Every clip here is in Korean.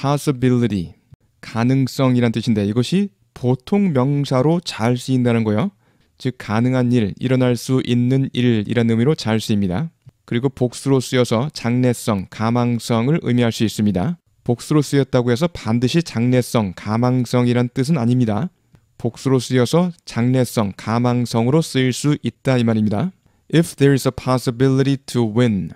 possibility 가능성이란 뜻인데 이것이 보통 명사로 잘 쓰인다는 거예요. 즉 가능한 일, 일어날 수 있는 일이라는 의미로 잘 쓰입니다. 그리고 복수로 쓰여서 장래성, 가망성을 의미할 수 있습니다. 복수로 쓰였다고 해서 반드시 장래성, 가망성이란 뜻은 아닙니다. 복수로 쓰여서 장래성, 가망성으로 쓰일 수 있다 이 말입니다. If there is a possibility to win,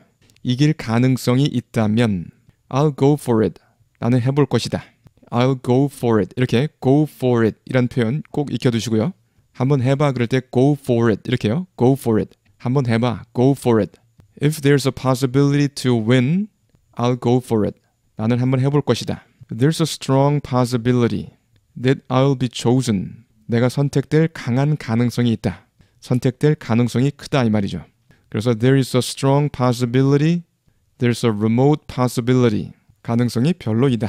이길 가능성이 있다면 I'll go for it. 나는 해볼 것이다. I'll go for it. 이렇게 go for it 이란 표현 꼭 익혀두시고요. 한번 해봐 그럴 때 go for it 이렇게요. go for it. 한번 해봐 go for it. If there's a possibility to win, I'll go for it. 나는 한번 해볼 것이다. There's a strong possibility that I'll be chosen. 내가 선택될 강한 가능성이 있다. 선택될 가능성이 크다 이 말이죠. 그래서 there is a strong possibility, there's a remote possibility. 가능성이 별로이다.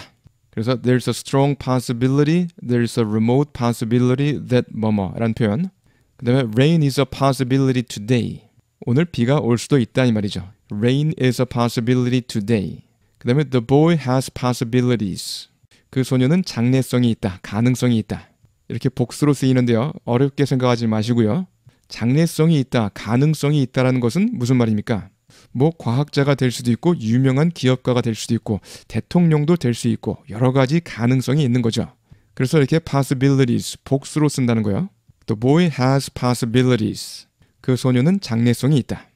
그래서 there's a strong possibility, there's a remote possibility that 뭐뭐라는 표현. 그다음에 rain is a possibility today. 오늘 비가 올 수도 있다 이 말이죠. Rain is a possibility today. 그다음에 the boy has possibilities. 그 소녀는 장래성이 있다, 가능성이 있다. 이렇게 복수로 쓰이는데요. 어렵게 생각하지 마시고요. 장래성이 있다, 가능성이 있다라는 것은 무슨 말입니까? 뭐 과학자가 될 수도 있고 유명한 기업가가 될 수도 있고 대통령도 될 수 있고 여러 가지 가능성이 있는 거죠. 그래서 이렇게 possibilities 복수로 쓴다는 거예요. The boy has possibilities. 그 소녀는 장래성이 있다.